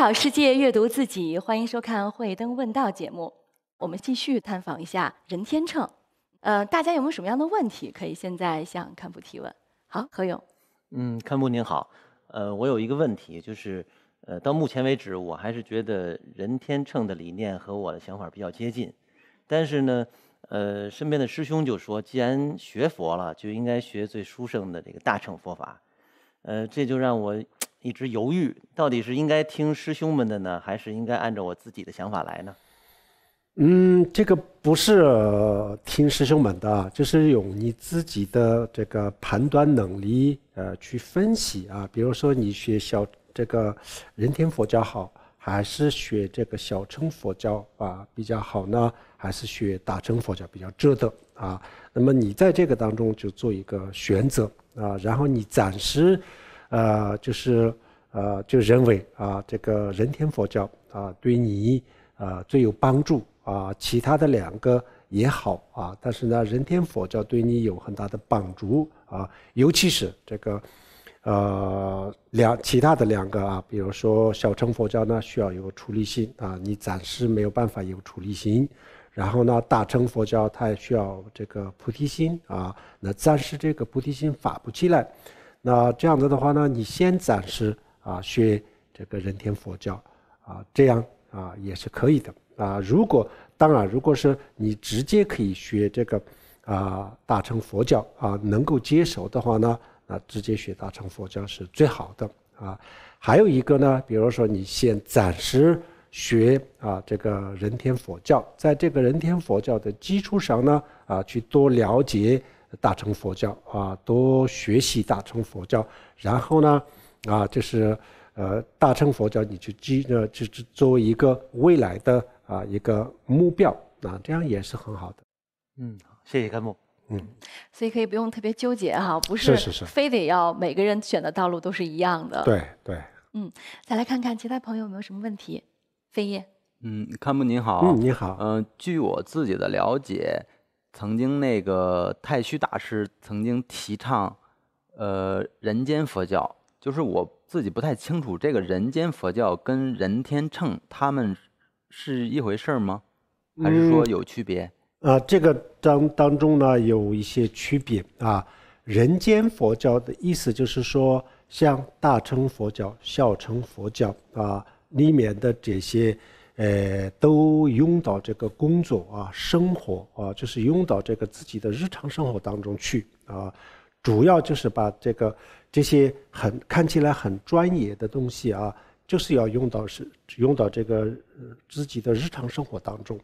好，世界阅读自己，欢迎收看《慧灯问道》节目。我们继续探访一下任天秤。呃，大家有没有什么样的问题可以现在向堪布提问？好，何勇。嗯，堪布您好。呃，我有一个问题，就是呃，到目前为止，我还是觉得任天秤的理念和我的想法比较接近。但是呢，呃，身边的师兄就说，既然学佛了，就应该学最殊胜的这个大乘佛法。呃，这就让我。一直犹豫，到底是应该听师兄们的呢，还是应该按照我自己的想法来呢？嗯，这个不是听师兄们的，就是用你自己的这个判断能力，呃，去分析啊。比如说，你学小这个人天佛教好，还是学这个小乘佛教啊比较好呢？还是学大乘佛教比较值得啊？那么你在这个当中就做一个选择啊，然后你暂时。呃，就是，呃，就认为啊，这个人天佛教啊，对你啊最有帮助啊，其他的两个也好啊，但是呢，人天佛教对你有很大的帮助啊，尤其是这个，呃，两其他的两个啊，比如说小乘佛教呢，需要有初力心啊，你暂时没有办法有处理心，然后呢，大乘佛教它也需要这个菩提心啊，那暂时这个菩提心发不起来。那这样子的话呢，你先暂时啊学这个人天佛教啊，这样啊也是可以的啊。如果当然，如果是你直接可以学这个啊大乘佛教啊，能够接受的话呢，啊直接学大乘佛教是最好的啊。还有一个呢，比如说你先暂时学啊这个人天佛教，在这个人天佛教的基础上呢啊，去多了解。大乘佛教啊，多学习大乘佛教，然后呢，啊，就是呃，大乘佛教，你就记着，就是作为一个未来的啊一个目标啊，这样也是很好的。嗯，好，谢谢看木。嗯，所以可以不用特别纠结哈，不是非得要每个人选的道路都是一样的。对对。嗯，再来看看其他朋友有没有什么问题？飞燕。嗯，看木您好。嗯，你好。嗯，据我自己的了解。曾经那个太虚大师曾经提倡，呃，人间佛教，就是我自己不太清楚这个人间佛教跟人天秤他们是一回事儿吗？还是说有区别？啊，这个当当中呢有一些区别啊。人间佛教的意思就是说，像大乘佛教、小乘佛教啊里面的这些。呃，都用到这个工作啊，生活啊，就是用到这个自己的日常生活当中去啊。主要就是把这个这些很看起来很专业的东西啊，就是要用到是用到这个自己的日常生活当中，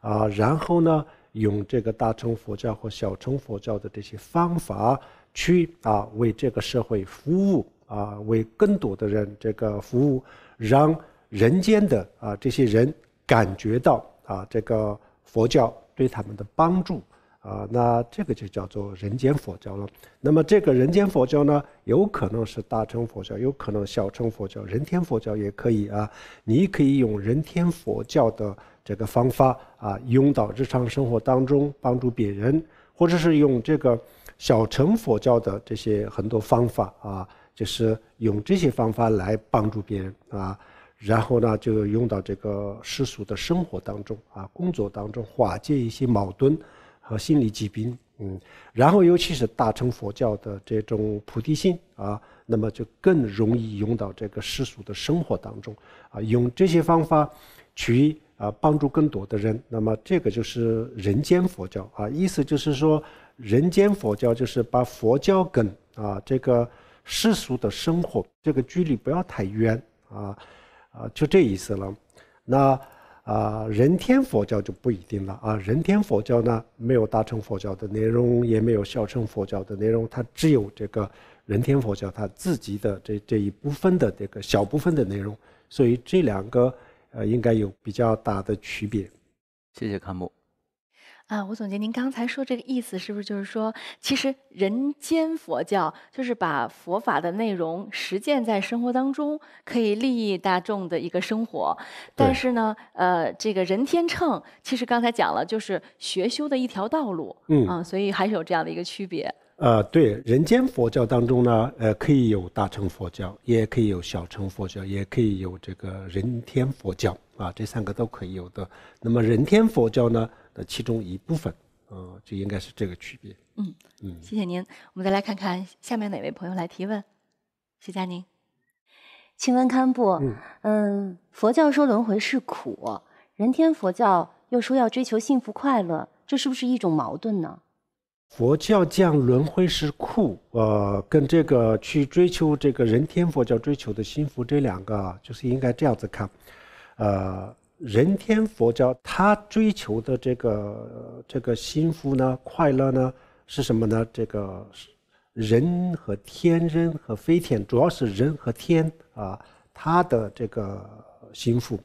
啊，然后呢，用这个大乘佛教或小乘佛教的这些方法去啊，为这个社会服务啊，为更多的人这个服务，让。人间的啊，这些人感觉到啊，这个佛教对他们的帮助啊，那这个就叫做人间佛教了。那么这个人间佛教呢，有可能是大乘佛教，有可能小乘佛教，人天佛教也可以啊。你可以用人天佛教的这个方法啊，用到日常生活当中帮助别人，或者是用这个小乘佛教的这些很多方法啊，就是用这些方法来帮助别人啊。然后呢，就用到这个世俗的生活当中啊，工作当中化解一些矛盾和心理疾病，嗯，然后尤其是大乘佛教的这种菩提心啊，那么就更容易用到这个世俗的生活当中啊，用这些方法去啊帮助更多的人。那么这个就是人间佛教啊，意思就是说，人间佛教就是把佛教跟啊这个世俗的生活这个距离不要太远啊。啊，就这意思了。那啊，人天佛教就不一定了啊。人天佛教呢，没有大乘佛教的内容，也没有小乘佛教的内容，它只有这个人天佛教它自己的这这一部分的这个小部分的内容。所以这两个呃，应该有比较大的区别。谢谢康木。啊，我总结您刚才说这个意思，是不是就是说，其实人间佛教就是把佛法的内容实践在生活当中，可以利益大众的一个生活。但是呢，呃，这个人天秤其实刚才讲了，就是学修的一条道路。嗯。啊，所以还是有这样的一个区别。呃，对，人间佛教当中呢，呃，可以有大乘佛教，也可以有小乘佛教，也可以有这个人天佛教啊，这三个都可以有的。那么人天佛教呢？其中一部分，呃，就应该是这个区别。嗯嗯，谢谢您。我们再来看看下面哪位朋友来提问？徐佳宁，请问堪布，嗯，佛教说轮回是苦，人天佛教又说要追求幸福快乐，这是不是一种矛盾呢？佛教讲轮回是苦，呃，跟这个去追求这个人天佛教追求的幸福，这两个就是应该这样子看，呃。人天佛教他追求的这个这个幸福呢、快乐呢是什么呢？这个人和天人和飞天主要是人和天啊，他的这个幸福。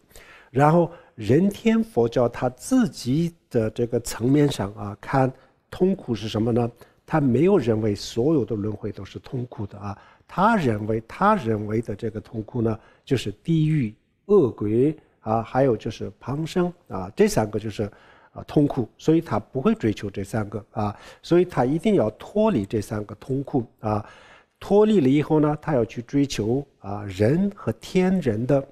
然后人天佛教他自己的这个层面上啊，看痛苦是什么呢？他没有认为所有的轮回都是痛苦的啊，他认为他认为的这个痛苦呢，就是地狱恶鬼。啊，还有就是旁生啊，这三个就是啊痛苦，所以他不会追求这三个啊，所以他一定要脱离这三个痛苦啊，脱离了以后呢，他要去追求啊人和天人的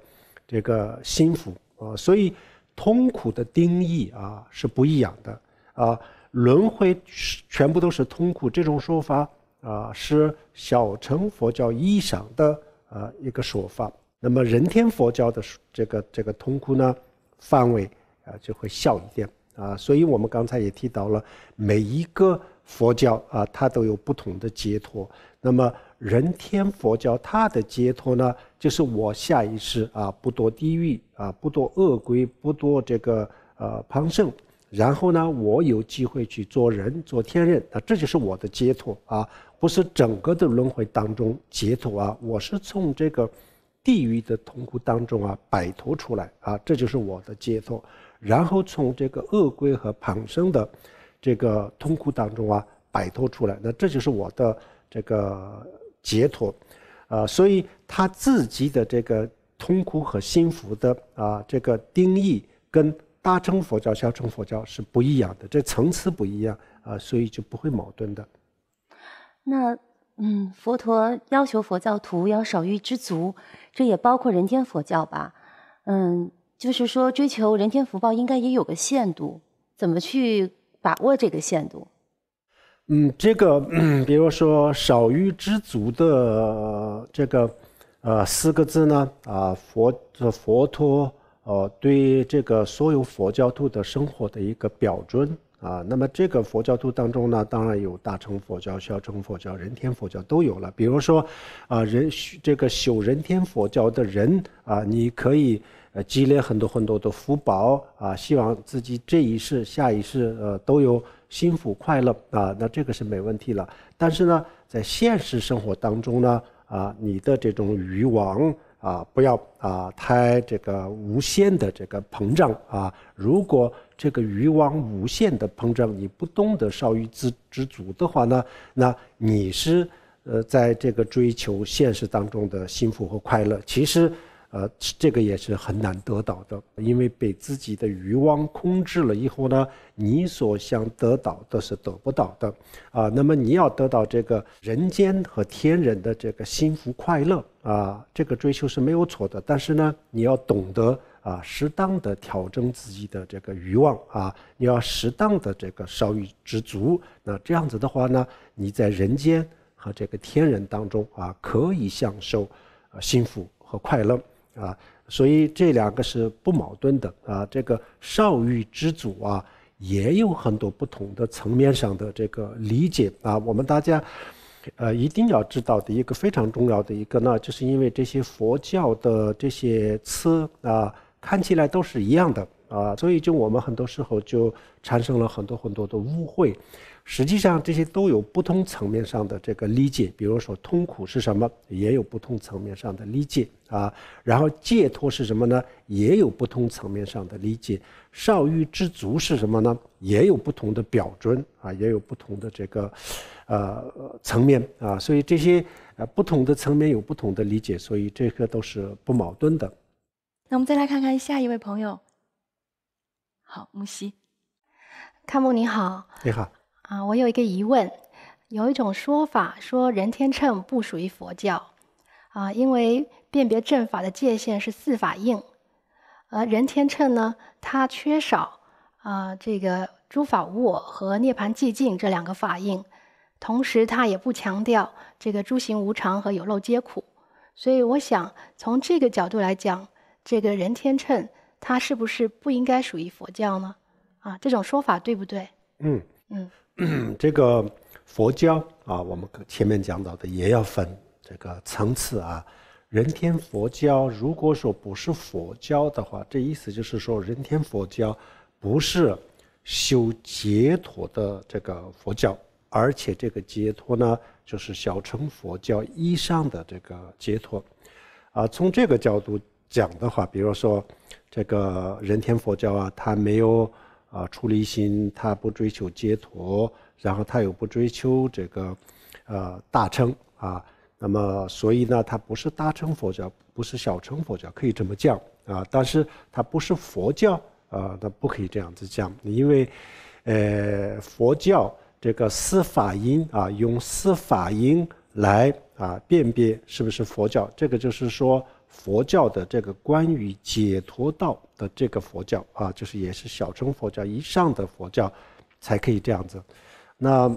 这个幸福啊，所以痛苦的定义啊是不一样的啊，轮回全部都是痛苦，这种说法啊是小乘佛教义想的啊一个说法。那么人天佛教的这个这个痛苦呢，范围啊就会小一点啊，所以我们刚才也提到了，每一个佛教啊，它都有不同的解脱。那么人天佛教它的解脱呢，就是我下一世啊，不堕地狱啊，不堕恶鬼，不堕这个呃旁生，然后呢，我有机会去做人、做天人，那这就是我的解脱啊，不是整个的轮回当中解脱啊，我是从这个。地狱的痛苦当中啊，摆脱出来啊，这就是我的解脱；然后从这个恶鬼和旁生的这个痛苦当中啊，摆脱出来，那这就是我的这个解脱。啊，所以他自己的这个痛苦和幸福的啊，这个定义跟大乘佛教、小乘佛教是不一样的，这层次不一样啊，所以就不会矛盾的。那。嗯，佛陀要求佛教徒要少欲知足，这也包括人天佛教吧。嗯，就是说追求人天福报应该也有个限度，怎么去把握这个限度？嗯，这个比如说少欲知足的这个呃四个字呢？啊，佛佛陀呃对这个所有佛教徒的生活的一个标准。啊，那么这个佛教徒当中呢，当然有大乘佛教、小乘佛教、人天佛教都有了。比如说，啊，人这个修人天佛教的人啊，你可以呃积累很多很多的福报啊，希望自己这一世、下一世呃都有幸福快乐啊，那这个是没问题了。但是呢，在现实生活当中呢，啊，你的这种欲望。啊，不要啊，太这个无限的这个膨胀啊！如果这个欲望无限的膨胀，你不懂得少于知知足的话呢，那你是呃，在这个追求现实当中的幸福和快乐，其实。呃，这个也是很难得到的，因为被自己的欲望控制了以后呢，你所想得到的是得不到的啊。那么你要得到这个人间和天人的这个幸福快乐啊，这个追求是没有错的。但是呢，你要懂得啊，适当的调整自己的这个欲望啊，你要适当的这个稍欲知足。那这样子的话呢，你在人间和这个天人当中啊，可以享受啊幸福和快乐。啊，所以这两个是不矛盾的啊。这个少欲知足啊，也有很多不同的层面上的这个理解啊。我们大家，呃，一定要知道的一个非常重要的一个呢，就是因为这些佛教的这些词啊，看起来都是一样的。啊，所以就我们很多时候就产生了很多很多的误会，实际上这些都有不同层面上的这个理解。比如说痛苦是什么，也有不同层面上的理解啊。然后解脱是什么呢？也有不同层面上的理解。少欲知足是什么呢？也有不同的标准啊，也有不同的这个呃层面啊。所以这些呃不同的层面有不同的理解，所以这个都是不矛盾的。那我们再来看看下一位朋友。好，木西，看木你好，你好啊，我有一个疑问，有一种说法说人天秤不属于佛教啊，因为辨别正法的界限是四法印，而人天秤呢，它缺少啊这个诸法无我和涅槃寂静这两个法印，同时它也不强调这个诸行无常和有漏皆苦，所以我想从这个角度来讲，这个人天秤。它是不是不应该属于佛教呢？啊，这种说法对不对？嗯嗯，这个佛教啊，我们前面讲到的也要分这个层次啊。人天佛教，如果说不是佛教的话，这意思就是说，人天佛教不是修解脱的这个佛教，而且这个解脱呢，就是小乘佛教以上的这个解脱。啊，从这个角度。讲的话，比如说，这个人天佛教啊，他没有啊出离心，他不追求解脱，然后他又不追求这个，呃大乘啊，那么所以呢，它不是大乘佛教，不是小乘佛教，可以这么讲啊，但是它不是佛教啊，它不可以这样子讲，因为，呃，佛教这个司法音啊，用司法音来啊辨别是不是佛教，这个就是说。佛教的这个关于解脱道的这个佛教啊，就是也是小乘佛教以上的佛教，才可以这样子。那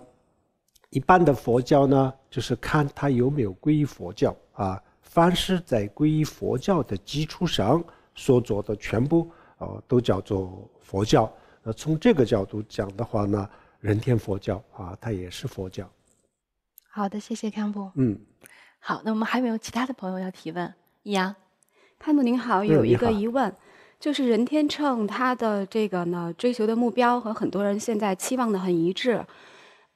一般的佛教呢，就是看它有没有皈依佛教啊。凡是在皈依佛教的基础上所做的全部，呃，都叫做佛教。那从这个角度讲的话呢，人天佛教啊，它也是佛教。好的，谢谢康布。嗯，好，那我们还有没有其他的朋友要提问？易潘总您好，有一个疑问，就是任天秤他的这个呢，追求的目标和很多人现在期望的很一致，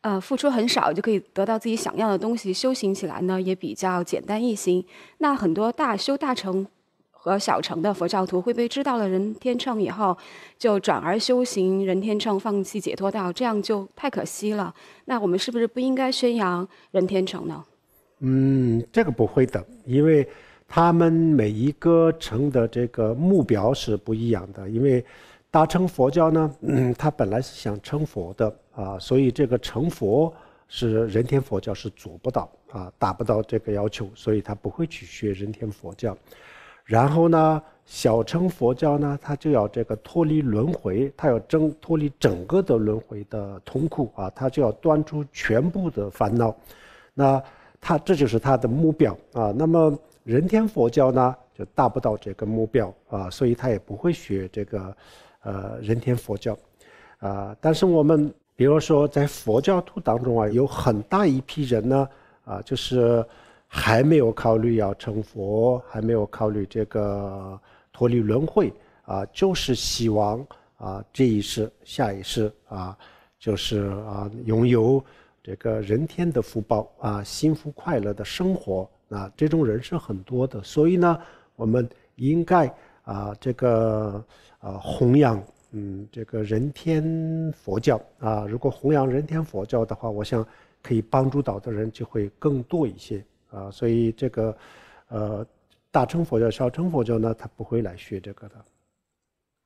呃，付出很少就可以得到自己想要的东西，修行起来呢也比较简单易行。那很多大修大成和小成的佛教徒，会不会知道了任天秤以后，就转而修行任天秤，放弃解脱道，这样就太可惜了？那我们是不是不应该宣扬任天秤呢？嗯，这个不会的，因为。他们每一个成的这个目标是不一样的，因为大乘佛教呢，他本来是想成佛的啊，所以这个成佛是人天佛教是做不到啊，达不到这个要求，所以他不会去学人天佛教。然后呢，小乘佛教呢，他就要这个脱离轮回，他要挣脱离整个的轮回的痛苦啊，他就要断出全部的烦恼。那他这就是他的目标啊，那么人天佛教呢，就达不到这个目标啊，所以他也不会学这个，呃，人天佛教，啊，但是我们比如说在佛教徒当中啊，有很大一批人呢，啊，就是还没有考虑要成佛，还没有考虑这个脱离轮回啊，就是希望啊这一世、下一世啊，就是啊拥有。这个人天的福报啊，幸福快乐的生活啊，这种人是很多的。所以呢，我们应该啊，这个啊，弘扬嗯，这个人天佛教啊，如果弘扬人天佛教的话，我想可以帮助到的人就会更多一些啊。所以这个呃，大乘佛教、小乘佛教呢，他不会来学这个的。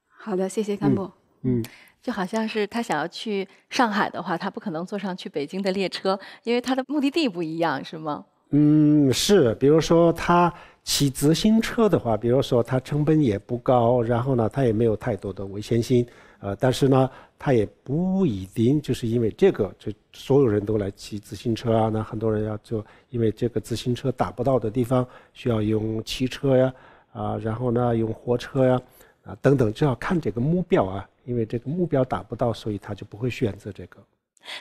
好的，谢谢干部。嗯，就好像是他想要去上海的话，他不可能坐上去北京的列车，因为他的目的地不一样，是吗？嗯，是。比如说他骑自行车的话，比如说他成本也不高，然后呢，他也没有太多的危险性。呃，但是呢，他也不一定就是因为这个，就所有人都来骑自行车啊。那很多人要坐，因为这个自行车打不到的地方，需要用汽车呀，啊，然后呢，用火车呀，啊，等等，就要看这个目标啊。因为这个目标达不到，所以他就不会选择这个。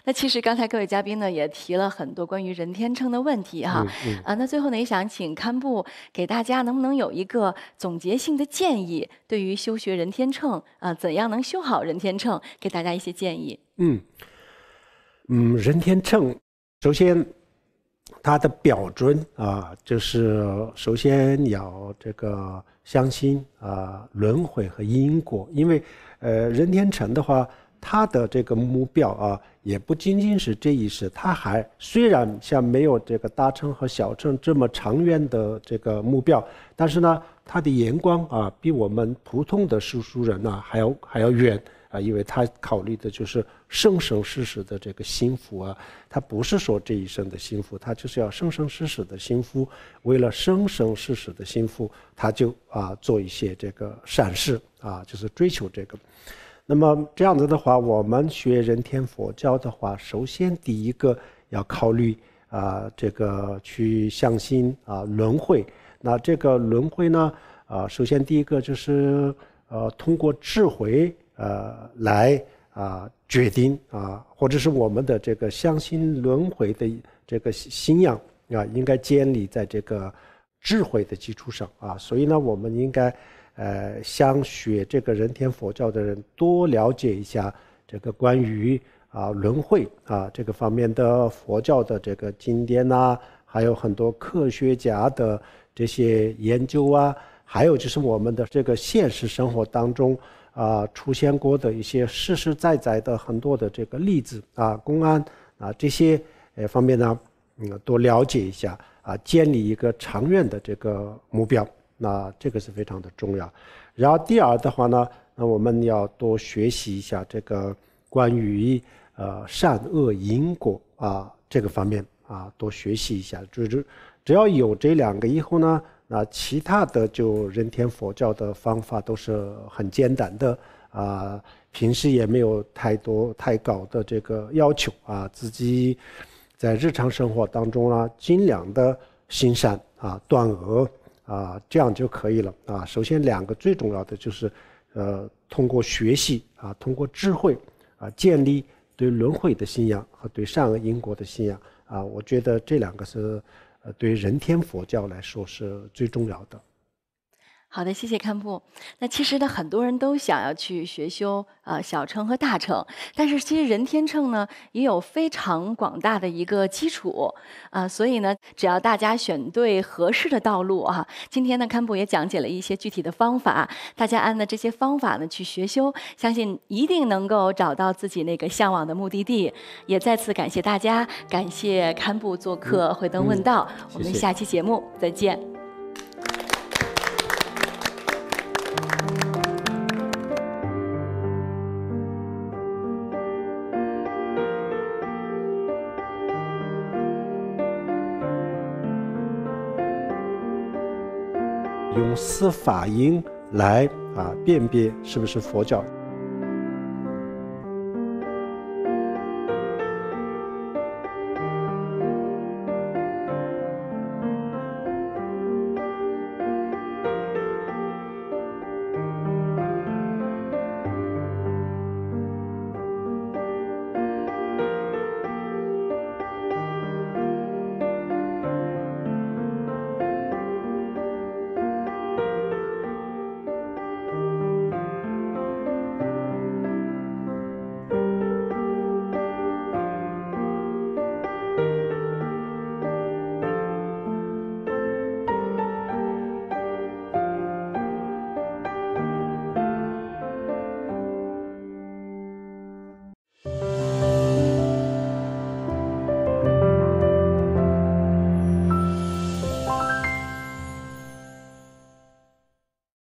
那其实刚才各位嘉宾呢也提了很多关于任天秤的问题哈，啊，那最后呢也想请堪布给大家能不能有一个总结性的建议，对于修学任天秤啊，怎样能修好任天秤，给大家一些建议。嗯嗯，任天秤首先它的标准啊，就是首先要这个。相信啊，轮回和因果。因为，呃，任天成的话，他的这个目标啊，也不仅仅是这一世，他还虽然像没有这个大乘和小乘这么长远的这个目标，但是呢，他的眼光啊，比我们普通的世俗人呢，还要还要远。啊，因为他考虑的就是生生世世的这个幸福啊，他不是说这一生的幸福，他就是要生生世世的幸福。为了生生世世的幸福，他就啊做一些这个善事啊，就是追求这个。那么这样子的话，我们学人天佛教的话，首先第一个要考虑啊，这个去向心啊轮回。那这个轮回呢，啊，首先第一个就是呃，通过智慧。呃，来啊，决定啊，或者是我们的这个相信轮回的这个信仰啊，应该建立在这个智慧的基础上啊。所以呢，我们应该呃，想学这个人天佛教的人，多了解一下这个关于啊轮回啊这个方面的佛教的这个经典呐，还有很多科学家的这些研究啊，还有就是我们的这个现实生活当中。啊，出现过的一些实实在在的很多的这个例子啊，公安啊这些呃方面呢，你要多了解一下啊，建立一个长远的这个目标，那这个是非常的重要。然后第二的话呢，那我们要多学习一下这个关于呃善恶因果啊这个方面啊，多学习一下，就是只要有这两个以后呢。啊，其他的就人天佛教的方法都是很简单的啊，平时也没有太多太高的这个要求啊，自己在日常生活当中啊，尽量的行善啊，断恶啊，这样就可以了啊。首先两个最重要的就是，呃，通过学习啊，通过智慧啊，建立对轮回的信仰和对善恶因果的信仰啊，我觉得这两个是。对于人天佛教来说是最重要的。好的，谢谢堪布。那其实呢，很多人都想要去学修啊小乘和大乘，但是其实人天乘呢也有非常广大的一个基础啊，所以呢，只要大家选对合适的道路啊，今天呢堪布也讲解了一些具体的方法，大家按的这些方法呢去学修，相信一定能够找到自己那个向往的目的地。也再次感谢大家，感谢堪布做客《慧灯问道》，我们下期节目再见。用司法音来啊辨别是不是佛教。